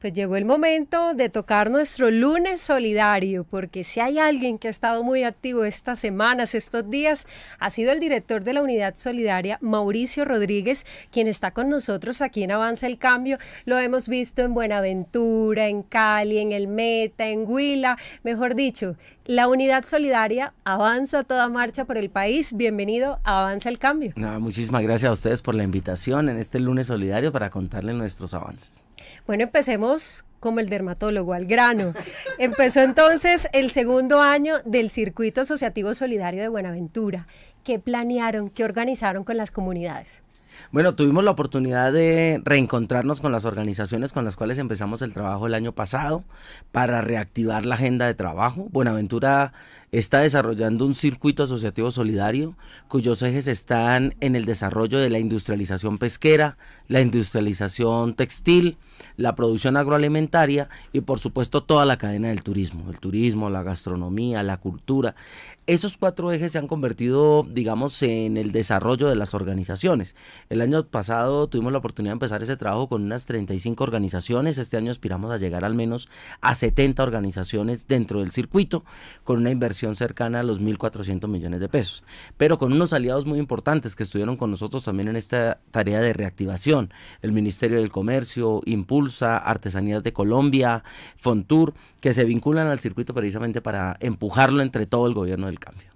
Pues llegó el momento de tocar nuestro lunes solidario, porque si hay alguien que ha estado muy activo estas semanas, estos días, ha sido el director de la Unidad Solidaria, Mauricio Rodríguez, quien está con nosotros aquí en Avanza el Cambio. Lo hemos visto en Buenaventura, en Cali, en El Meta, en Huila, mejor dicho, la Unidad Solidaria avanza toda marcha por el país. Bienvenido a Avanza el Cambio. muchísimas gracias a ustedes por la invitación en este lunes solidario para contarles nuestros avances. Bueno, empecemos como el dermatólogo, al grano. Empezó entonces el segundo año del Circuito Asociativo Solidario de Buenaventura. ¿Qué planearon, qué organizaron con las comunidades? Bueno, tuvimos la oportunidad de reencontrarnos con las organizaciones con las cuales empezamos el trabajo el año pasado para reactivar la agenda de trabajo. Buenaventura está desarrollando un circuito asociativo solidario cuyos ejes están en el desarrollo de la industrialización pesquera, la industrialización textil, la producción agroalimentaria y por supuesto toda la cadena del turismo, el turismo, la gastronomía, la cultura. Esos cuatro ejes se han convertido, digamos, en el desarrollo de las organizaciones. El año pasado tuvimos la oportunidad de empezar ese trabajo con unas 35 organizaciones, este año aspiramos a llegar al menos a 70 organizaciones dentro del circuito, con una inversión cercana a los 1.400 millones de pesos, pero con unos aliados muy importantes que estuvieron con nosotros también en esta tarea de reactivación, el Ministerio del Comercio, Impulsa, Artesanías de Colombia, Fontur, que se vinculan al circuito precisamente para empujarlo entre todo el gobierno del cambio.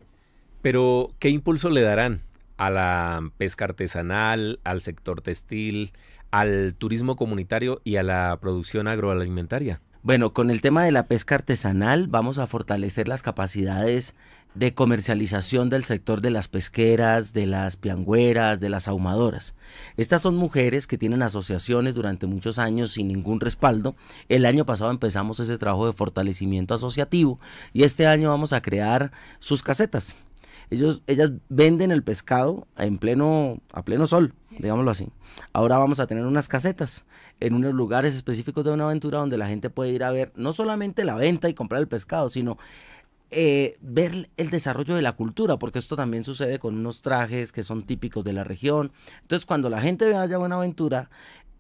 Pero, ¿qué impulso le darán a la pesca artesanal, al sector textil, al turismo comunitario y a la producción agroalimentaria? Bueno, con el tema de la pesca artesanal vamos a fortalecer las capacidades de comercialización del sector de las pesqueras, de las piangüeras, de las ahumadoras. Estas son mujeres que tienen asociaciones durante muchos años sin ningún respaldo. El año pasado empezamos ese trabajo de fortalecimiento asociativo y este año vamos a crear sus casetas ellos, ellas venden el pescado en pleno, a pleno sol, digámoslo así. Ahora vamos a tener unas casetas en unos lugares específicos de una aventura donde la gente puede ir a ver no solamente la venta y comprar el pescado, sino eh, ver el desarrollo de la cultura, porque esto también sucede con unos trajes que son típicos de la región. Entonces, cuando la gente vaya a Buenaventura,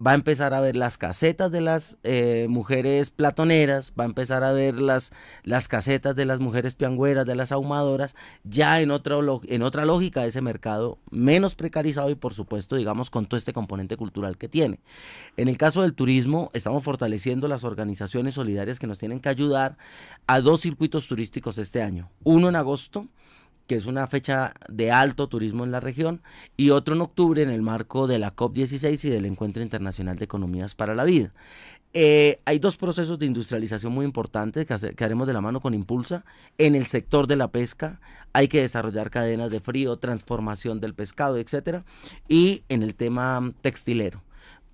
va a empezar a ver las casetas de las eh, mujeres platoneras, va a empezar a ver las, las casetas de las mujeres piangüeras, de las ahumadoras, ya en, otro, en otra lógica de ese mercado menos precarizado y por supuesto, digamos, con todo este componente cultural que tiene. En el caso del turismo, estamos fortaleciendo las organizaciones solidarias que nos tienen que ayudar a dos circuitos turísticos este año. Uno en agosto, que es una fecha de alto turismo en la región, y otro en octubre en el marco de la COP16 y del Encuentro Internacional de Economías para la Vida. Eh, hay dos procesos de industrialización muy importantes que, que, haremos de la mano con Impulsa. En el sector de la pesca hay que desarrollar cadenas de frío, transformación del pescado, etcétera, Y en el tema textilero,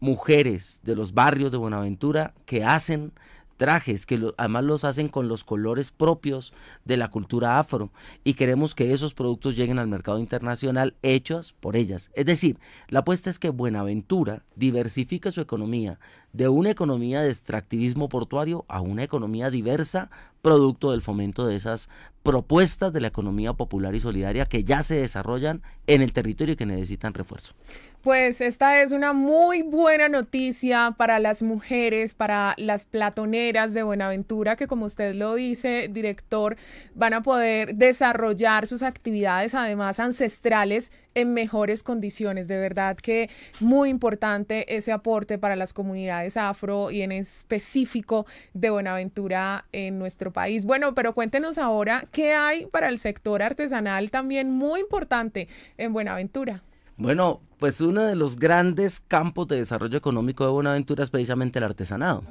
mujeres de los barrios de Buenaventura que hacen trajes, que además los hacen con los colores propios de la cultura afro y queremos que esos productos lleguen al mercado internacional hechos por ellas. Es decir, la apuesta es que Buenaventura diversifica su economía de una economía de extractivismo portuario a una economía diversa producto del fomento de esas propuestas de la economía popular y solidaria que ya se desarrollan en el territorio y que necesitan refuerzo. Pues esta es una muy buena noticia para las mujeres, para las platoneras de Buenaventura, que como usted lo dice, director, van a poder desarrollar sus actividades además ancestrales en mejores condiciones. De verdad que muy importante ese aporte para las comunidades afro y en específico de Buenaventura en nuestro país. Bueno, pero cuéntenos ahora qué hay para el sector artesanal también muy importante en Buenaventura. Bueno, pues uno de los grandes campos de desarrollo económico de Buenaventura es precisamente el artesanado,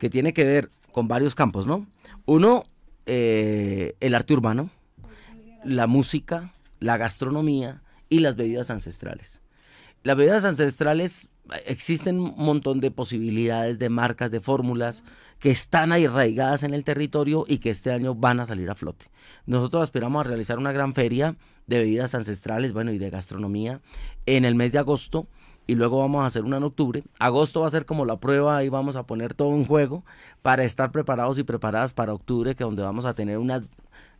que tiene que ver con varios campos, ¿no? Uno, eh, el arte urbano, la música, la gastronomía, y las bebidas ancestrales. Las bebidas ancestrales eh, existen un montón de posibilidades de marcas, de fórmulas que están arraigadas en el territorio y que este año van a salir a flote. Nosotros aspiramos a realizar una gran feria de bebidas ancestrales, bueno, y de gastronomía en el mes de agosto y luego vamos a hacer una en octubre. Agosto va a ser como la prueba y vamos a poner todo en juego para estar preparados y preparadas para octubre, que donde vamos a tener unas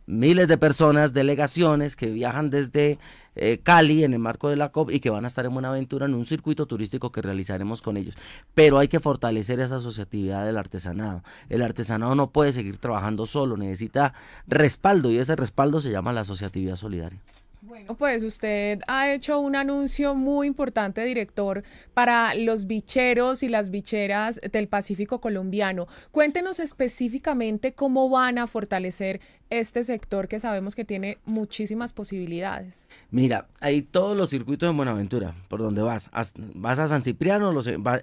miles de personas, delegaciones que viajan desde eh, Cali en el marco de la COP y que van a estar en una aventura en un circuito turístico que realizaremos con ellos. Pero hay que fortalecer esa asociatividad del artesanado. El artesanado no puede seguir trabajando solo, necesita respaldo y ese respaldo se llama la asociatividad solidaria. Bueno, pues usted ha hecho un anuncio muy importante, director, para los bicheros y las bicheras del Pacífico colombiano. Cuéntenos específicamente cómo van a fortalecer este sector que sabemos que tiene muchísimas posibilidades? Mira, hay todos los circuitos en Buenaventura, por donde vas. Vas a San Cipriano,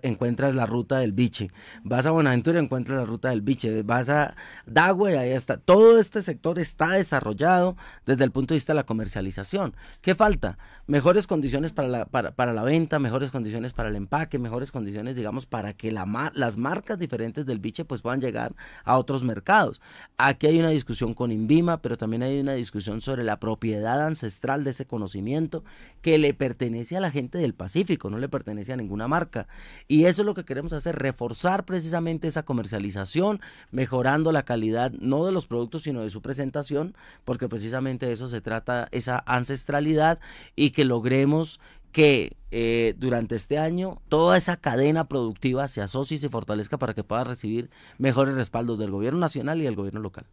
encuentras la ruta del biche. Vas a Buenaventura, encuentras la ruta del biche. Vas a Dagüe, ahí está. Todo este sector está desarrollado desde el punto de vista de la comercialización. ¿Qué falta? Mejores condiciones para la, para, la venta, mejores condiciones para el empaque, mejores condiciones, digamos, para que las marcas diferentes del biche pues puedan llegar a otros mercados. Aquí hay una discusión con INVIMA, pero también hay una discusión sobre la propiedad ancestral de ese conocimiento que le pertenece a la gente del Pacífico, no le pertenece a ninguna marca. Y eso es lo que queremos hacer, reforzar precisamente esa comercialización, mejorando la calidad no de los productos, sino de su presentación, porque precisamente de eso se trata, esa ancestralidad y que logremos que eh, durante este año toda esa cadena productiva se asocie y se fortalezca para que pueda recibir mejores respaldos del gobierno nacional y del gobierno local.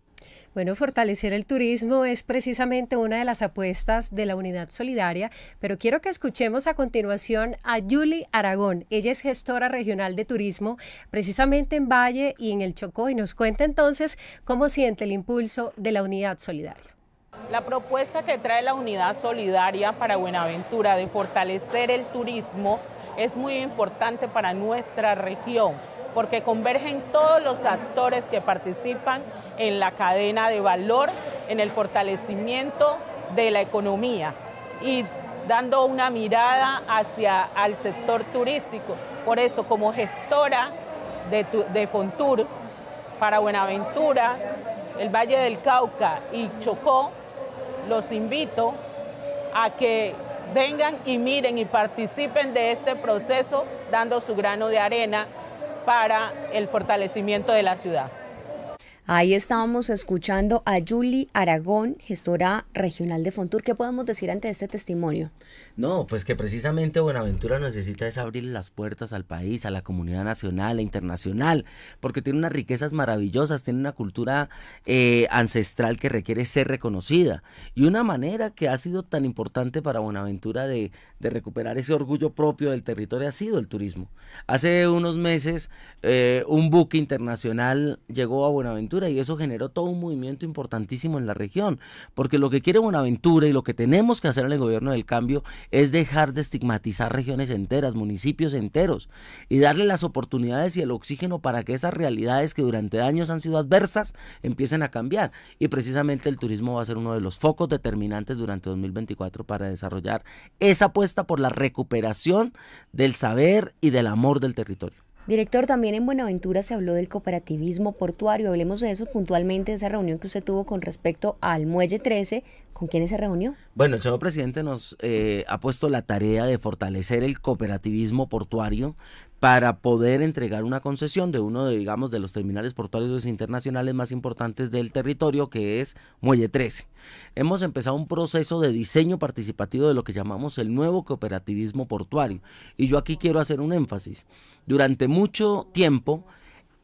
Bueno, fortalecer el turismo es precisamente una de las apuestas de la Unidad Solidaria, pero quiero que escuchemos a continuación a Yuli Aragón. Ella es gestora regional de turismo, precisamente en Valle y en el Chocó, y nos cuenta entonces cómo siente el impulso de la Unidad Solidaria. La propuesta que trae la Unidad Solidaria para Buenaventura de fortalecer el turismo es muy importante para nuestra región porque convergen todos los actores que participan en la cadena de valor, en el fortalecimiento de la economía y dando una mirada hacia el sector turístico. Por eso, como gestora de, de Fontur para Buenaventura, el Valle del Cauca y Chocó, los invito a que vengan y miren y participen de este proceso dando su grano de arena para el fortalecimiento de la ciudad. Ahí estábamos escuchando a Julie Aragón, gestora regional de Fontur. ¿Qué podemos decir ante este testimonio? No, pues que precisamente Buenaventura necesita es abrir las puertas al país, a la comunidad nacional e internacional, porque tiene unas riquezas maravillosas, tiene una cultura eh, ancestral que requiere ser reconocida. Y una manera que ha sido tan importante para Buenaventura de, recuperar ese orgullo propio del territorio ha sido el turismo. Hace unos meses eh, un buque internacional llegó a Buenaventura y eso generó todo un movimiento importantísimo en la región, porque lo que quiere Buenaventura y lo que tenemos que hacer en el gobierno del cambio es dejar de estigmatizar regiones enteras, municipios enteros y darle las oportunidades y el oxígeno para que esas realidades que durante años han sido adversas empiecen a cambiar y precisamente el turismo va a ser uno de los focos determinantes durante 2024 para desarrollar esa apuesta por la recuperación del saber y del amor del territorio. Director, también en Buenaventura se habló del cooperativismo portuario. Hablemos de eso puntualmente, de esa reunión que usted tuvo con respecto al Muelle 13. ¿Con quiénes se reunió? Bueno, el señor presidente nos eh, ha puesto la tarea de fortalecer el cooperativismo portuario, para poder entregar una concesión de uno de, digamos, de los terminales portuarios internacionales más importantes del territorio, que es Muelle 13. Hemos empezado un proceso de diseño participativo de lo que llamamos el nuevo cooperativismo portuario. Y yo aquí quiero hacer un énfasis. Durante mucho tiempo,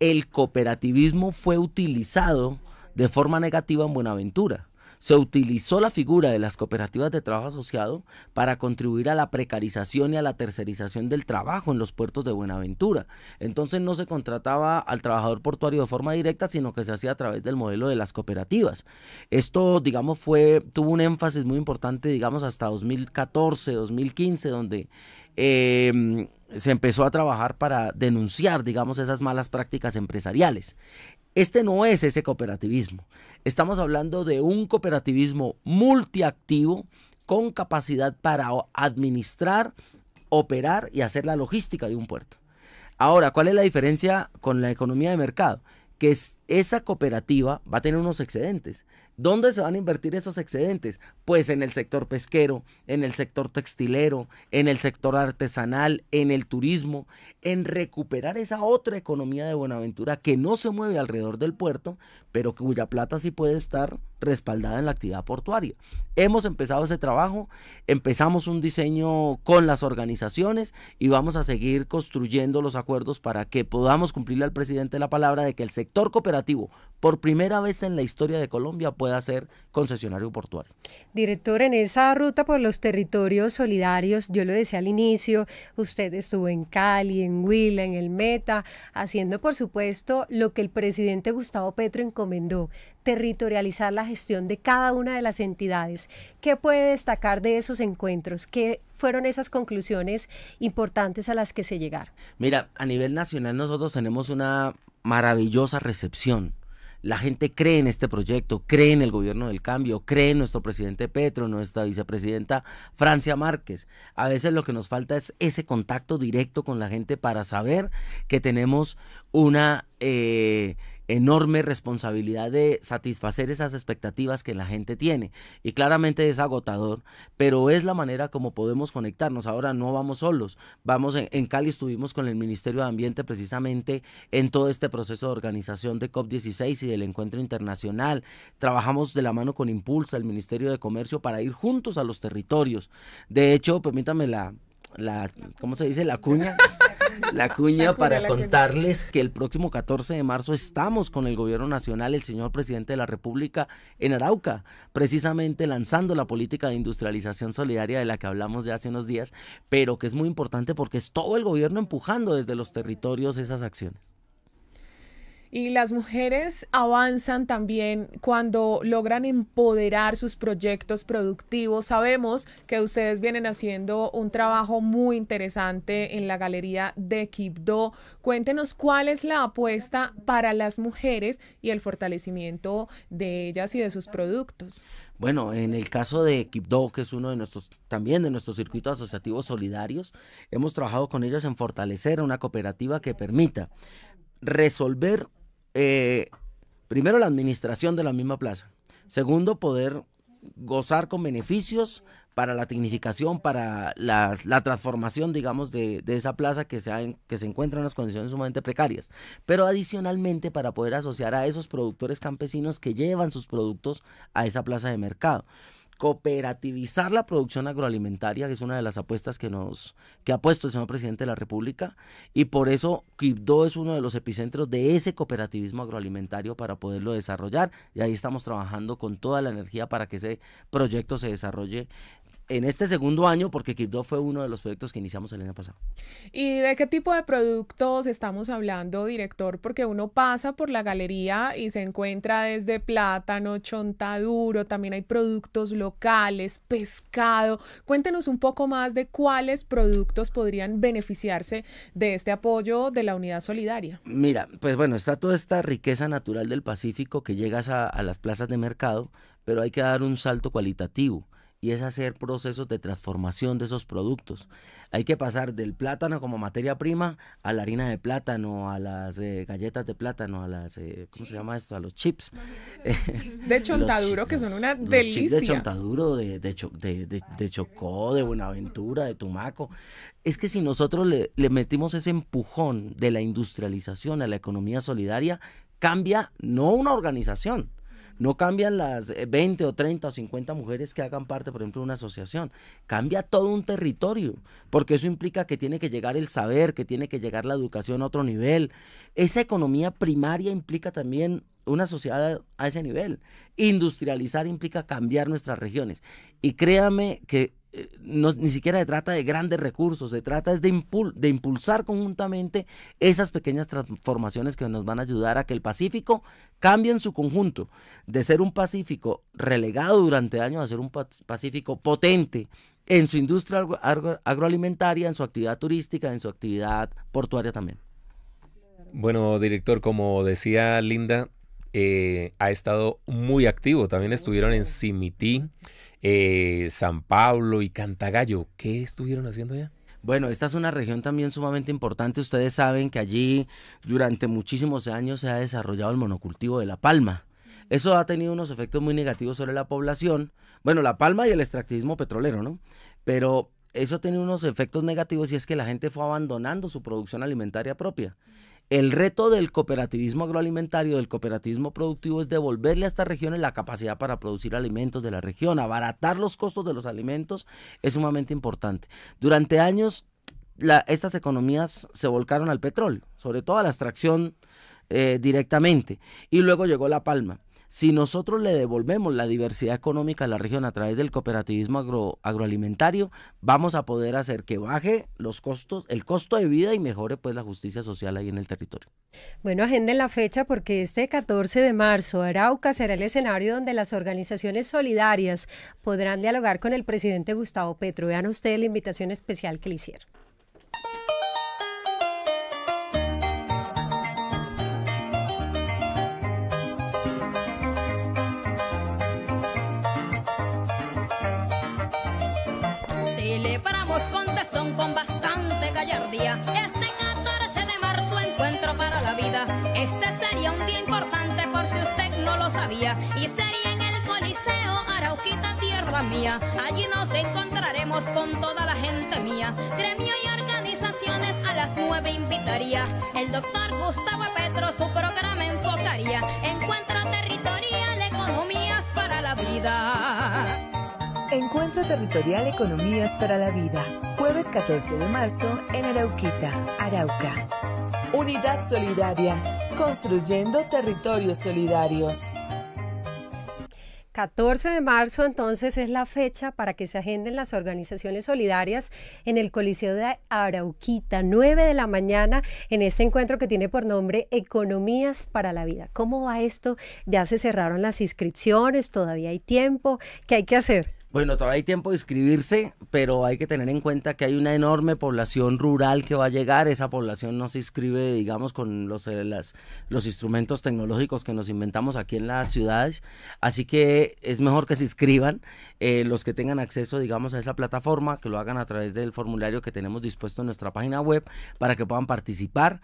el cooperativismo fue utilizado de forma negativa en Buenaventura se utilizó la figura de las cooperativas de trabajo asociado para contribuir a la precarización y a la tercerización del trabajo en los puertos de Buenaventura. Entonces no se contrataba al trabajador portuario de forma directa, sino que se hacía a través del modelo de las cooperativas. Esto, digamos, fue tuvo un énfasis muy importante, digamos, hasta 2014, 2015, donde em, se empezó a trabajar para denunciar, digamos, esas malas prácticas empresariales. Este no es ese cooperativismo. Estamos hablando de un cooperativismo multiactivo con capacidad para administrar, operar y hacer la logística de un puerto. Ahora, ¿cuál es la diferencia con la economía de mercado? Que esa cooperativa va a tener unos excedentes. ¿Dónde se van a invertir esos excedentes? Pues en el sector pesquero, en el sector textilero, en el sector artesanal, en el turismo, en recuperar esa otra economía de Buenaventura que no se mueve alrededor del puerto, pero cuya plata sí puede estar respaldada en la actividad portuaria. Hemos empezado ese trabajo, empezamos un diseño con las organizaciones y vamos a seguir construyendo los acuerdos para que podamos cumplirle al presidente la palabra de que el sector cooperativo por primera vez en la historia de Colombia pueda ser concesionario portuario. Director, en esa ruta por los territorios solidarios, yo lo decía al inicio, usted estuvo en Cali, en Huila, en el Meta, haciendo por supuesto lo que el presidente Gustavo Petro encomendó, territorializar la gestión de cada una de las entidades. ¿Qué puede destacar de esos encuentros? ¿Qué fueron esas conclusiones importantes a las que se llegaron? Mira, a nivel nacional nosotros tenemos una maravillosa recepción la gente cree en este proyecto, cree en el gobierno del cambio, cree en nuestro presidente Petro, nuestra vicepresidenta Francia Márquez. A veces lo que nos falta es ese contacto directo con la gente para saber que tenemos una... Eh, enorme responsabilidad de satisfacer esas expectativas que la gente tiene. Y claramente es agotador, pero es la manera como podemos conectarnos. Ahora no vamos solos. Vamos en, Cali estuvimos con el Ministerio de Ambiente precisamente en todo este proceso de organización de COP16 y del encuentro internacional. Trabajamos de la mano con Impulsa, el Ministerio de Comercio, para ir juntos a los territorios. De hecho, permítame la, la ¿cómo se dice? La cuña. la cuña para contarles que el próximo 14 de marzo estamos con el gobierno nacional, el señor presidente de la República en Arauca, precisamente lanzando la política de industrialización solidaria de la que hablamos de hace unos días, pero que es muy importante porque es todo el gobierno empujando desde los territorios esas acciones. Y las mujeres avanzan también cuando logran empoderar sus proyectos productivos. Sabemos que ustedes vienen haciendo un trabajo muy interesante en la galería de Kipdo. Cuéntenos cuál es la apuesta para las mujeres y el fortalecimiento de ellas y de sus productos. Bueno, en el caso de Kipdo, que es uno de nuestros, también de nuestros circuitos asociativos solidarios, hemos trabajado con ellas en fortalecer una cooperativa que permita resolver eh, primero, la administración de la misma plaza. Segundo, poder gozar con beneficios para la tecnificación, para la, transformación, digamos, de, esa plaza que se, que se encuentra en unas condiciones sumamente precarias. Pero adicionalmente para poder asociar a esos productores campesinos que llevan sus productos a esa plaza de mercado cooperativizar la producción agroalimentaria, que es una de las apuestas que nos que ha puesto el señor presidente de la República, y por eso Quibdó es uno de los epicentros de ese cooperativismo agroalimentario para poderlo desarrollar, y ahí estamos trabajando con toda la energía para que ese proyecto se desarrolle en este segundo año, porque Kipdo fue uno de los proyectos que iniciamos el año pasado. ¿Y de qué tipo de productos estamos hablando, director? Porque uno pasa por la galería y se encuentra desde plátano, chontaduro, también hay productos locales, pescado. Cuéntenos un poco más de cuáles productos podrían beneficiarse de este apoyo de la unidad solidaria. Mira, pues bueno, está toda esta riqueza natural del Pacífico que llegas a, a las plazas de mercado, pero hay que dar un salto cualitativo y es hacer procesos de transformación de esos productos. Hay que pasar del plátano como materia prima a la harina de plátano, a las eh, galletas de plátano, a las, eh, ¿cómo se llama esto? A los chips. de chontaduro, que son una delicia. Chips de chontaduro, de, de, de, chocó, de Buenaventura, de tumaco. Es que si nosotros le metimos ese empujón de la industrialización a la economía solidaria, cambia no una organización, no cambian las 20 eh, o 30 o 50 mujeres que hagan parte, por ejemplo, de una asociación. Cambia todo un territorio, porque eso implica que tiene que llegar el saber, que tiene que llegar la educación a otro nivel. Esa economía primaria implica también una sociedad a ese nivel. Industrializar implica cambiar nuestras regiones. Y créame que eh, ni siquiera se trata de grandes recursos, se trata de, de impulsar conjuntamente esas pequeñas transformaciones que nos van a ayudar a que el Pacífico cambie en su conjunto, de ser un Pacífico relegado durante años a ser un Pacífico potente en su industria agroalimentaria, en su actividad turística, en su actividad portuaria también. Bueno, director, como decía Linda, eh, ha estado muy activo. También estuvieron en Cimití. Eh, San Pablo y Cantagallo. ¿Qué estuvieron haciendo allá? Bueno, esta es una región también sumamente importante. Ustedes saben que allí durante muchísimos años se ha desarrollado el monocultivo de la palma. Eso ha tenido unos efectos muy negativos sobre la población. Bueno, la palma y el extractivismo petrolero, ¿no? Pero eso ha tenido unos efectos negativos y es que la gente fue abandonando su producción alimentaria propia. El reto del cooperativismo agroalimentario, del cooperativismo productivo, es devolverle a estas regiones la capacidad para producir alimentos de la región, abaratar los costos de los alimentos es sumamente importante. Durante años, estas economías se volcaron al petróleo, sobre todo a la extracción eh, directamente, y luego llegó la palma. Si nosotros le devolvemos la diversidad económica a la región a través del cooperativismo agroalimentario, vamos a poder hacer que baje los costos, el costo de vida y mejore pues la justicia social ahí en el territorio. Bueno, agenden la fecha porque este 14 de marzo Arauca será el escenario donde las organizaciones solidarias podrán dialogar con el presidente Gustavo Petro. Vean ustedes la invitación especial que le hicieron. Y sería en el Coliseo, Arauquita, tierra mía. Allí nos encontraremos con toda la gente mía. Gremio y organizaciones a las nueve invitaría. El doctor Gustavo Petro su programa enfocaría. Encuentro territorial, economías para la vida. Encuentro Territorial Economías para la Vida, jueves 14 de marzo en Arauquita, Arauca. Unidad Solidaria, construyendo territorios solidarios. 14 de marzo entonces es la fecha para que se agenden las organizaciones solidarias en el Coliseo de Arauquita, 9 de la mañana, en ese encuentro que tiene por nombre Economías para la Vida. ¿Cómo va esto? Ya se cerraron las inscripciones, todavía hay tiempo. ¿Qué hay que hacer? Bueno, todavía hay tiempo de inscribirse, pero hay que tener en cuenta que hay una enorme población rural que va a llegar. Esa población no se inscribe, digamos, con los, eh, los instrumentos tecnológicos que nos inventamos aquí en las ciudades. Así que es mejor que se inscriban eh, los que tengan acceso, digamos, a esa plataforma, que lo hagan a través del formulario que tenemos dispuesto en nuestra página web para que puedan participar.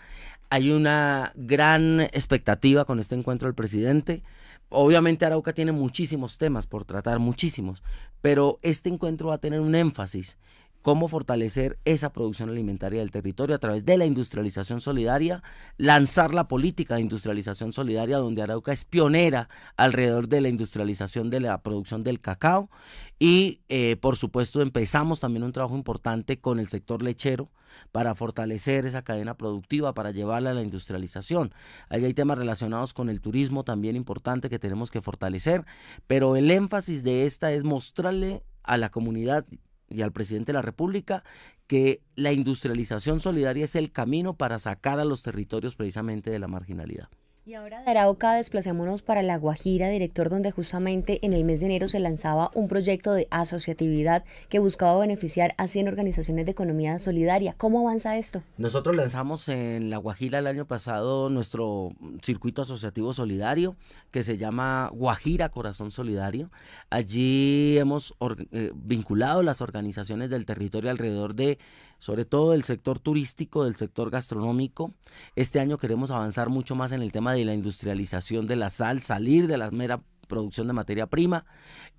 Hay una gran expectativa con este encuentro del presidente. Obviamente Arauca tiene muchísimos temas por tratar, muchísimos, pero este encuentro va a tener un énfasis cómo fortalecer esa producción alimentaria del territorio a través de la industrialización solidaria, lanzar la política de industrialización solidaria donde Arauca es pionera alrededor de la industrialización de la producción del cacao y eh, por supuesto empezamos también un trabajo importante con el sector lechero para fortalecer esa cadena productiva, para llevarla a la industrialización. Ahí hay temas relacionados con el turismo también importante que tenemos que fortalecer, pero el énfasis de esta es mostrarle a la comunidad y al presidente de la República que la industrialización solidaria es el camino para sacar a los territorios precisamente de la marginalidad. Y ahora de Arauca desplacémonos para La Guajira, director, donde justamente en el mes de enero se lanzaba un proyecto de asociatividad que buscaba beneficiar a 100 organizaciones de economía solidaria. ¿Cómo avanza esto? Nosotros lanzamos en La Guajira el año pasado nuestro circuito asociativo solidario que se llama Guajira Corazón Solidario. Allí hemos eh, vinculado las organizaciones del territorio alrededor de sobre todo del sector turístico, del sector gastronómico. Este año queremos avanzar mucho más en el tema de la industrialización de la sal, salir de la mera producción de materia prima.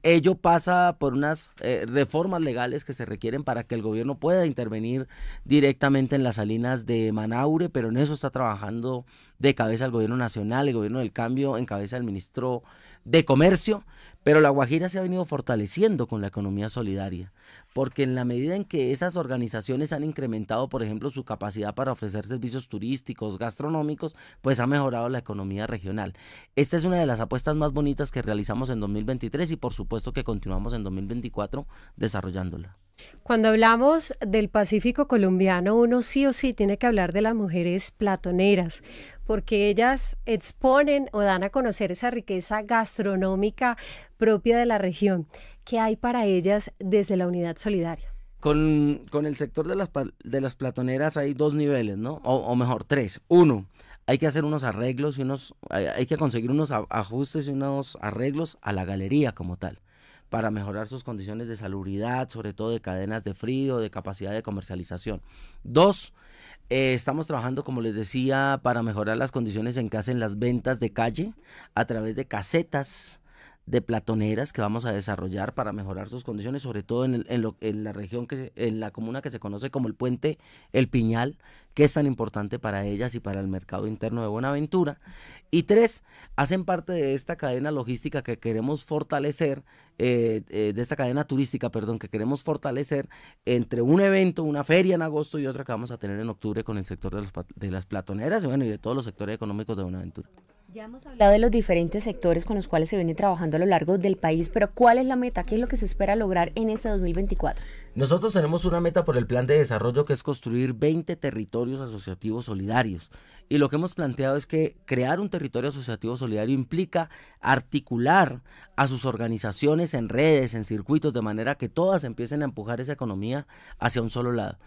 Ello pasa por unas eh, reformas legales que se requieren para que el gobierno pueda intervenir directamente en las salinas de Manaure, pero en eso está trabajando de cabeza el gobierno nacional, el gobierno del cambio en cabeza del ministro de Comercio, pero la Guajira se ha venido fortaleciendo con la economía solidaria porque en la medida en que esas organizaciones han incrementado, por ejemplo, su capacidad para ofrecer servicios turísticos, gastronómicos, pues ha mejorado la economía regional. Esta es una de las apuestas más bonitas que realizamos en 2023 y por supuesto que continuamos en 2024 desarrollándola. Cuando hablamos del Pacífico colombiano, uno sí o sí tiene que hablar de las mujeres platoneras, porque ellas exponen o dan a conocer esa riqueza gastronómica propia de la región. ¿Qué hay para ellas desde la unidad solidaria. Con, el sector de las, de las platoneras hay dos niveles, ¿no? O, mejor, tres. Uno, hay que hacer unos arreglos y unos, hay, que conseguir unos ajustes y unos arreglos a la galería como tal para mejorar sus condiciones de salubridad, sobre todo de cadenas de frío, de capacidad de comercialización. Dos, eh, estamos trabajando, como les decía, para mejorar las condiciones en casa en las ventas de calle a través de casetas de platoneras que vamos a desarrollar para mejorar sus condiciones, sobre todo en, la región, que en la comuna que se conoce como el puente El Piñal, que es tan importante para ellas y para el mercado interno de Buenaventura. Y tres, hacen parte de esta cadena logística que queremos fortalecer, eh, eh, de esta cadena turística, perdón, que queremos fortalecer entre un evento, una feria en agosto y otra que vamos a tener en octubre con el sector de, las platoneras y, bueno, y de todos los sectores económicos de Buenaventura. Ya hemos hablado de los diferentes sectores con los cuales se viene trabajando a lo largo del país, pero ¿cuál es la meta? ¿Qué es lo que se espera lograr en este 2024? Nosotros tenemos una meta por el plan de desarrollo que es construir 20 territorios asociativos solidarios. Y lo que hemos planteado es que crear un territorio asociativo solidario implica articular a sus organizaciones en redes, en circuitos, de manera que todas empiecen a empujar esa economía hacia un solo lado.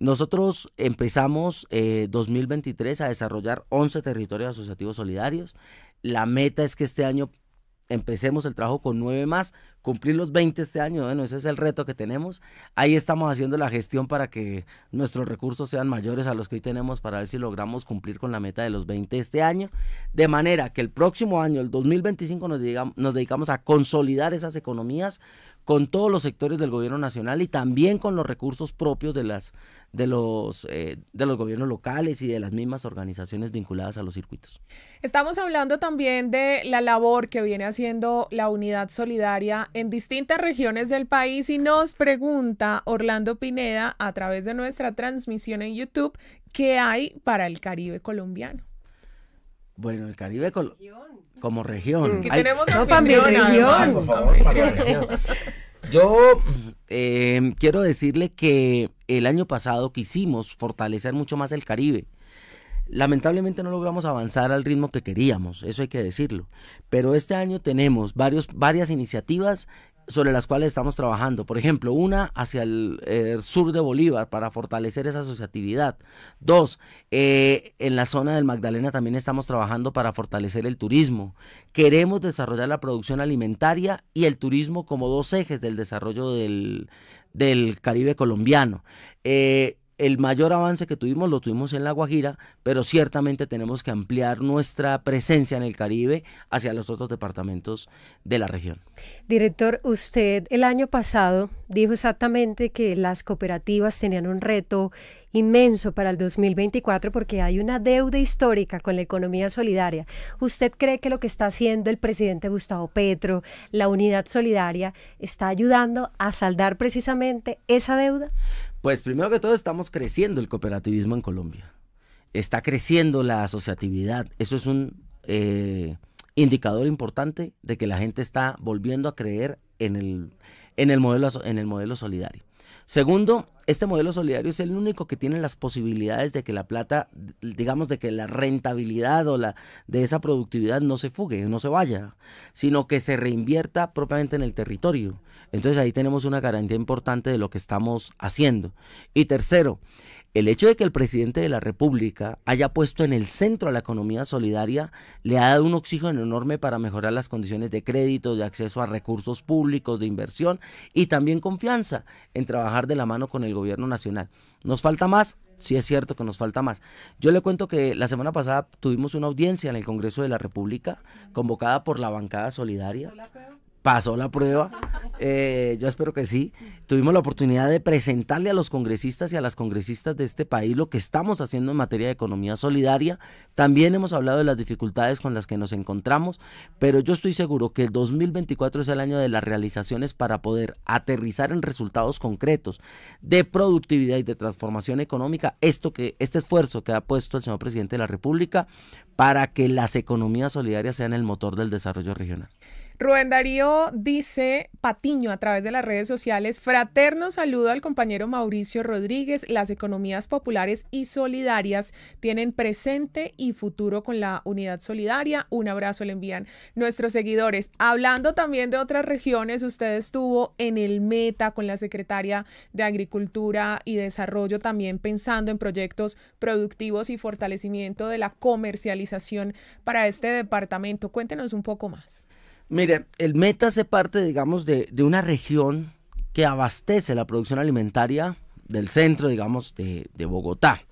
Nosotros empezamos eh, 2023 a desarrollar 11 territorios asociativos solidarios. La meta es que este año empecemos el trabajo con nueve más, cumplir los 20 este año, bueno, ese es el reto que tenemos. Ahí estamos haciendo la gestión para que nuestros recursos sean mayores a los que hoy tenemos para ver si logramos cumplir con la meta de los 20 este año, de manera que el próximo año, el 2025, nos, nos dedicamos a consolidar esas economías con todos los sectores del gobierno nacional y también con los recursos propios de las de los, eh, de los gobiernos locales y de las mismas organizaciones vinculadas a los circuitos. Estamos hablando también de la labor que viene haciendo la Unidad Solidaria en distintas regiones del país y nos pregunta Orlando Pineda a través de nuestra transmisión en YouTube, ¿qué hay para el Caribe colombiano? Bueno, el Caribe colombiano. como región. Mm. Hay, tenemos no, también región. Ah, Yo eh, quiero decirle que el año pasado quisimos fortalecer mucho más el Caribe. Lamentablemente no logramos avanzar al ritmo que queríamos, eso hay que decirlo. Pero este año tenemos varios, varias iniciativas sobre las cuales estamos trabajando. Por ejemplo, una hacia el, eh, sur de Bolívar para fortalecer esa asociatividad. Dos, eh, en la zona del Magdalena también estamos trabajando para fortalecer el turismo. Queremos desarrollar la producción alimentaria y el turismo como dos ejes del desarrollo del, Caribe colombiano. Eh, el mayor avance que tuvimos lo tuvimos en La Guajira, pero ciertamente tenemos que ampliar nuestra presencia en el Caribe hacia los otros departamentos de la región. Director, usted el año pasado dijo exactamente que las cooperativas tenían un reto inmenso para el 2024 porque hay una deuda histórica con la economía solidaria. ¿Usted cree que lo que está haciendo el presidente Gustavo Petro, la unidad solidaria, está ayudando a saldar precisamente esa deuda? Pues primero que todo estamos creciendo el cooperativismo en Colombia. Está creciendo la asociatividad. Eso es un eh, indicador importante de que la gente está volviendo a creer en el, en el, modelo, en el modelo solidario. Segundo, este modelo solidario es el único que tiene las posibilidades de que la plata, digamos, de que la rentabilidad o la de esa productividad no se fugue, no se vaya, sino que se reinvierta propiamente en el territorio. Entonces ahí tenemos una garantía importante de lo que estamos haciendo. Y tercero, el hecho de que el presidente de la República haya puesto en el centro a la economía solidaria le ha dado un oxígeno enorme para mejorar las condiciones de crédito, de acceso a recursos públicos, de inversión y también confianza en trabajar de la mano con el gobierno nacional. ¿Nos falta más? Sí es cierto que nos falta más. Yo le cuento que la semana pasada tuvimos una audiencia en el Congreso de la República convocada por la bancada solidaria pasó la prueba. Eh, yo espero que sí. Tuvimos la oportunidad de presentarle a los congresistas y a las congresistas de este país lo que estamos haciendo en materia de economía solidaria. También hemos hablado de las dificultades con las que nos encontramos, pero yo estoy seguro que el 2024 es el año de las realizaciones para poder aterrizar en resultados concretos de productividad y de transformación económica. Esto que este esfuerzo que ha puesto el señor presidente de la República para que las economías solidarias sean el motor del desarrollo regional. Rubén Darío dice, Patiño, a través de las redes sociales, fraterno saludo al compañero Mauricio Rodríguez. Las economías populares y solidarias tienen presente y futuro con la unidad solidaria. Un abrazo le envían nuestros seguidores. Hablando también de otras regiones, usted estuvo en el Meta con la secretaria de Agricultura y Desarrollo, también pensando en proyectos productivos y fortalecimiento de la comercialización para este departamento. Cuéntenos un poco más. Mire, el meta hace parte, digamos, de, de una región que abastece la producción alimentaria del centro, digamos, de Bogotá.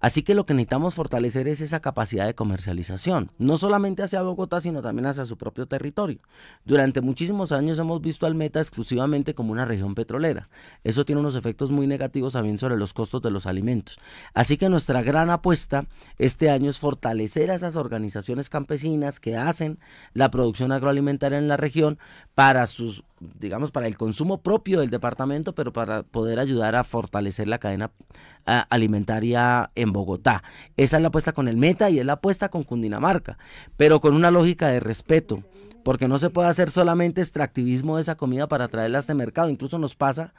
Así que lo que necesitamos fortalecer es esa capacidad de comercialización, no solamente hacia Bogotá, sino también hacia su propio territorio. Durante muchísimos años hemos visto al Meta exclusivamente como una región petrolera. Eso tiene unos efectos muy negativos también sobre los costos de los alimentos. Así que nuestra gran apuesta este año es fortalecer a esas organizaciones campesinas que hacen la producción agroalimentaria en la región para sus digamos para el consumo propio del departamento, pero para poder ayudar a fortalecer la cadena eh, alimentaria en Bogotá. Esa es la apuesta con el Meta y es la apuesta con Cundinamarca, pero con una lógica de respeto, porque no se puede hacer solamente extractivismo de esa comida para traerla a este mercado. Incluso nos pasa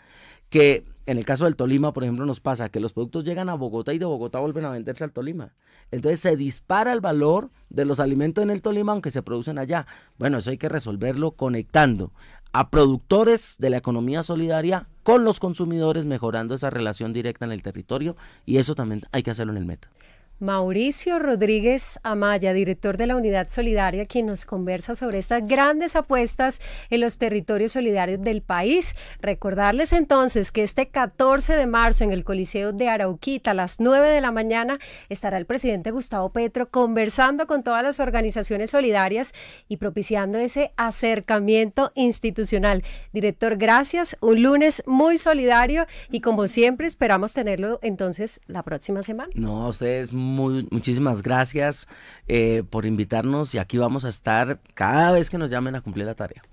que en el caso del Tolima, por ejemplo, nos pasa que los productos llegan a Bogotá y de Bogotá vuelven a venderse al Tolima. Entonces se dispara el valor de los alimentos en el Tolima aunque se producen allá. Bueno, eso hay que resolverlo conectando a productores de la economía solidaria con los consumidores, mejorando esa relación directa en el territorio y eso también hay que hacerlo en el meta. Mauricio Rodríguez Amaya, director de la Unidad Solidaria, quien nos conversa sobre estas grandes apuestas en los territorios solidarios del país. Recordarles entonces que este 14 de marzo en el Coliseo de Arauquita a las 9 de la mañana estará el presidente Gustavo Petro conversando con todas las organizaciones solidarias y propiciando ese acercamiento institucional. Director, gracias. Un lunes muy solidario y como siempre esperamos tenerlo entonces la próxima semana. No, muchísimas gracias eh, por invitarnos y aquí vamos a estar cada vez que nos llamen a cumplir la tarea.